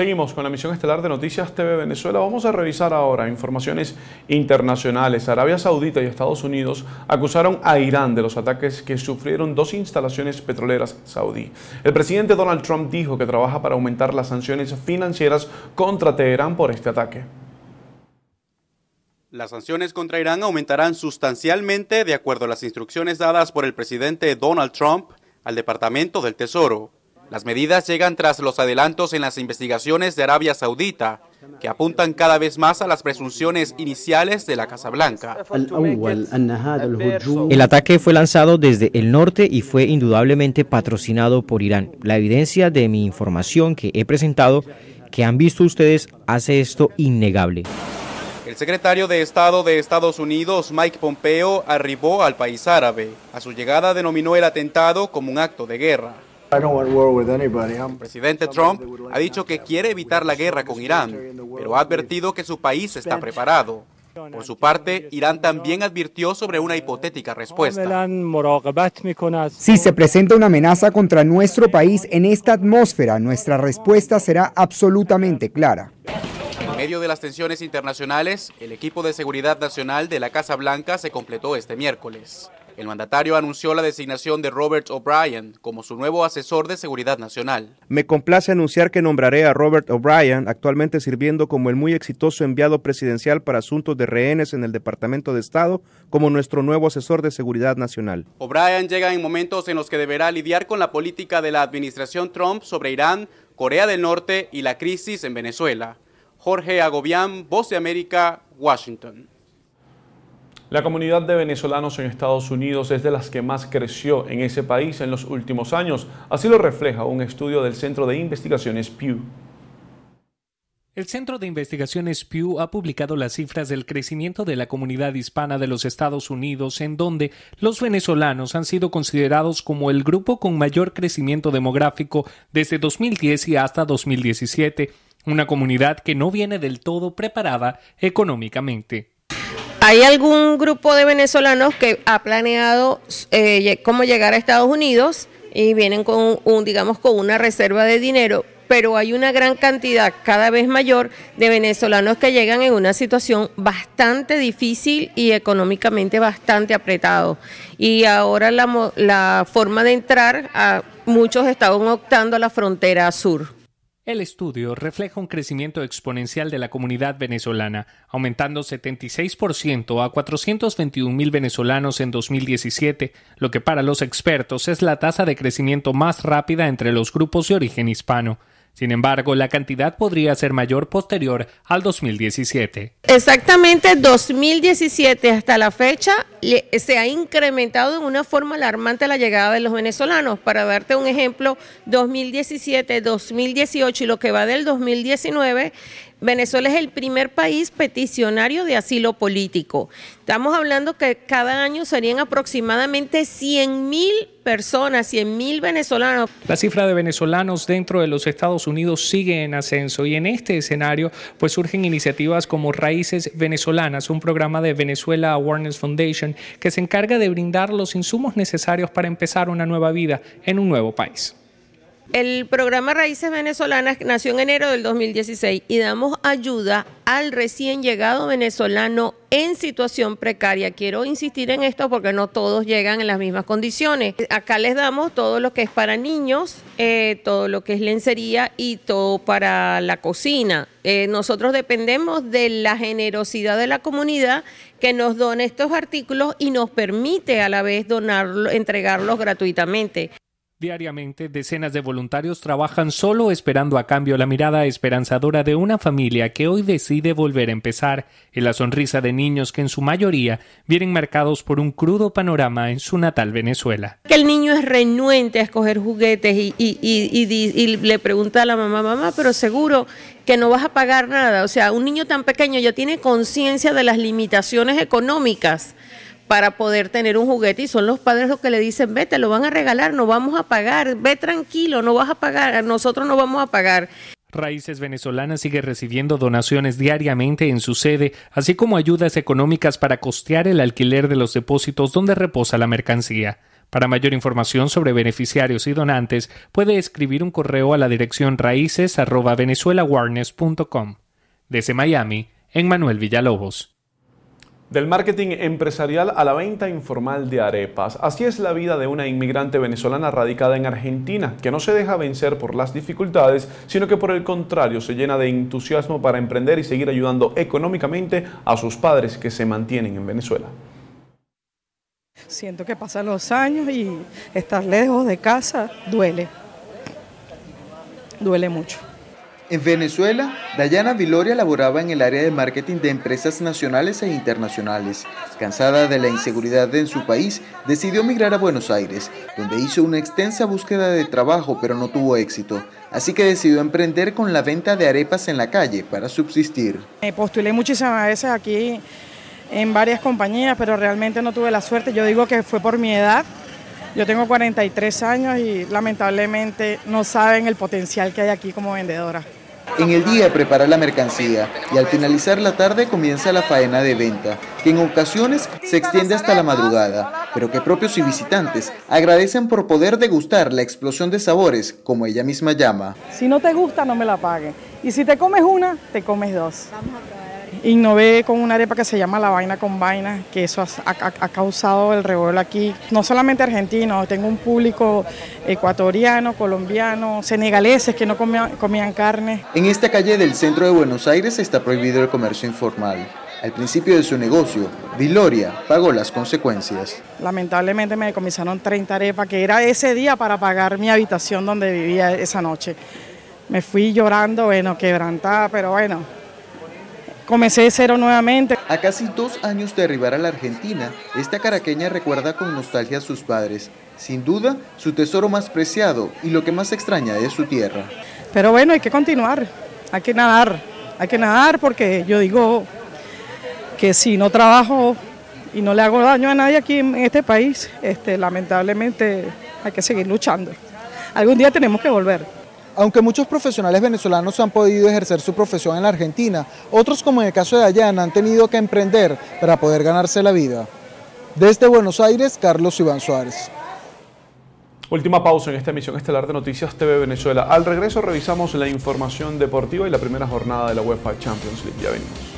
Seguimos con la misión estelar de Noticias TV Venezuela. Vamos a revisar ahora informaciones internacionales. Arabia Saudita y Estados Unidos acusaron a Irán de los ataques que sufrieron dos instalaciones petroleras saudí. El presidente Donald Trump dijo que trabaja para aumentar las sanciones financieras contra Teherán por este ataque. Las sanciones contra Irán aumentarán sustancialmente de acuerdo a las instrucciones dadas por el presidente Donald Trump al Departamento del Tesoro. Las medidas llegan tras los adelantos en las investigaciones de Arabia Saudita, que apuntan cada vez más a las presunciones iniciales de la Casa Blanca. El ataque fue lanzado desde el norte y fue indudablemente patrocinado por Irán. La evidencia de mi información que he presentado, que han visto ustedes, hace esto innegable. El secretario de Estado de Estados Unidos, Mike Pompeo, arribó al país árabe. A su llegada denominó el atentado como un acto de guerra. El presidente Trump ha dicho que quiere evitar la guerra con Irán, pero ha advertido que su país está preparado. Por su parte, Irán también advirtió sobre una hipotética respuesta. Si se presenta una amenaza contra nuestro país en esta atmósfera, nuestra respuesta será absolutamente clara. En medio de las tensiones internacionales, el equipo de seguridad nacional de la Casa Blanca se completó este miércoles. El mandatario anunció la designación de Robert O'Brien como su nuevo asesor de seguridad nacional. Me complace anunciar que nombraré a Robert O'Brien, actualmente sirviendo como el muy exitoso enviado presidencial para asuntos de rehenes en el Departamento de Estado, como nuestro nuevo asesor de seguridad nacional. O'Brien llega en momentos en los que deberá lidiar con la política de la administración Trump sobre Irán, Corea del Norte y la crisis en Venezuela. Jorge Agobián, Voz de América, Washington. La comunidad de venezolanos en Estados Unidos es de las que más creció en ese país en los últimos años, así lo refleja un estudio del Centro de Investigaciones Pew. El Centro de Investigaciones Pew ha publicado las cifras del crecimiento de la comunidad hispana de los Estados Unidos, en donde los venezolanos han sido considerados como el grupo con mayor crecimiento demográfico desde 2010 y hasta 2017, una comunidad que no viene del todo preparada económicamente. ¿Hay algún grupo de venezolanos que ha planeado eh, cómo llegar a Estados Unidos y vienen con, un, digamos, con una reserva de dinero? pero hay una gran cantidad cada vez mayor de venezolanos que llegan en una situación bastante difícil y económicamente bastante apretado. Y ahora la, la forma de entrar, a, muchos están optando a la frontera sur. El estudio refleja un crecimiento exponencial de la comunidad venezolana, aumentando 76% a 421 mil venezolanos en 2017, lo que para los expertos es la tasa de crecimiento más rápida entre los grupos de origen hispano. Sin embargo, la cantidad podría ser mayor posterior al 2017. Exactamente, 2017 hasta la fecha se ha incrementado de una forma alarmante la llegada de los venezolanos. Para darte un ejemplo, 2017, 2018 y lo que va del 2019, Venezuela es el primer país peticionario de asilo político. Estamos hablando que cada año serían aproximadamente 100 mil personas, 100 mil venezolanos. La cifra de venezolanos dentro de los Estados Unidos sigue en ascenso y en este escenario pues surgen iniciativas como Raíces Venezolanas, un programa de Venezuela Awareness Foundation que se encarga de brindar los insumos necesarios para empezar una nueva vida en un nuevo país. El programa Raíces Venezolanas nació en enero del 2016 y damos ayuda al recién llegado venezolano en situación precaria. Quiero insistir en esto porque no todos llegan en las mismas condiciones. Acá les damos todo lo que es para niños, eh, todo lo que es lencería y todo para la cocina. Eh, nosotros dependemos de la generosidad de la comunidad que nos dona estos artículos y nos permite a la vez donarlo, entregarlos gratuitamente. Diariamente, decenas de voluntarios trabajan solo esperando a cambio la mirada esperanzadora de una familia que hoy decide volver a empezar en la sonrisa de niños que en su mayoría vienen marcados por un crudo panorama en su natal Venezuela. Que el niño es renuente a escoger juguetes y le pregunta a la mamá, mamá, pero seguro que no vas a pagar nada. O sea, un niño tan pequeño ya tiene conciencia de las limitaciones económicas para poder tener un juguete y son los padres los que le dicen, vete, lo van a regalar, no vamos a pagar, ve tranquilo, no vas a pagar, nosotros no vamos a pagar. Raíces Venezolana sigue recibiendo donaciones diariamente en su sede, así como ayudas económicas para costear el alquiler de los depósitos donde reposa la mercancía. Para mayor información sobre beneficiarios y donantes, puede escribir un correo a la dirección venezuelawareness.com. Desde Miami, en Manuel Villalobos. Del marketing empresarial a la venta informal de arepas. Así es la vida de una inmigrante venezolana radicada en Argentina, que no se deja vencer por las dificultades, sino que por el contrario se llena de entusiasmo para emprender y seguir ayudando económicamente a sus padres que se mantienen en Venezuela. Siento que pasan los años y estar lejos de casa duele. Duele mucho. En Venezuela, Dayana Viloria laboraba en el área de marketing de empresas nacionales e internacionales. Cansada de la inseguridad en su país, decidió migrar a Buenos Aires, donde hizo una extensa búsqueda de trabajo pero no tuvo éxito. Así que decidió emprender con la venta de arepas en la calle para subsistir. Me postulé muchísimas veces aquí en varias compañías, pero realmente no tuve la suerte. Yo digo que fue por mi edad, yo tengo 43 años y lamentablemente no saben el potencial que hay aquí como vendedora. En el día prepara la mercancía y al finalizar la tarde comienza la faena de venta, que en ocasiones se extiende hasta la madrugada, pero que propios y visitantes agradecen por poder degustar la explosión de sabores, como ella misma llama. Si no te gusta, no me la pague Y si te comes una, te comes dos innové con una arepa que se llama la vaina con vaina, que eso ha, causado el revuelo aquí, no solamente argentino, tengo un público ecuatoriano, colombiano, senegaleses que no comían, carne. En esta calle del centro de Buenos Aires está prohibido el comercio informal. Al principio de su negocio, Viloria pagó las consecuencias. Lamentablemente me decomisaron 30 arepas, que era ese día para pagar mi habitación donde vivía esa noche. Me fui llorando, bueno, quebrantada, pero bueno, comencé de cero nuevamente. A casi dos años de arribar a la Argentina, esta caraqueña recuerda con nostalgia a sus padres. Sin duda, su tesoro más preciado y lo que más extraña es su tierra. Pero bueno, hay que continuar, hay que nadar, hay que nadar porque yo digo que si no trabajo y no le hago daño a nadie aquí en este país, este, lamentablemente hay que seguir luchando. Algún día tenemos que volver. Aunque muchos profesionales venezolanos han podido ejercer su profesión en la Argentina, otros como en el caso de Dayan, han tenido que emprender para poder ganarse la vida. Desde Buenos Aires, Carlos Iván Suárez. Última pausa en esta emisión estelar de Noticias TV Venezuela. Al regreso revisamos la información deportiva y la primera jornada de la UEFA Champions League. Ya venimos.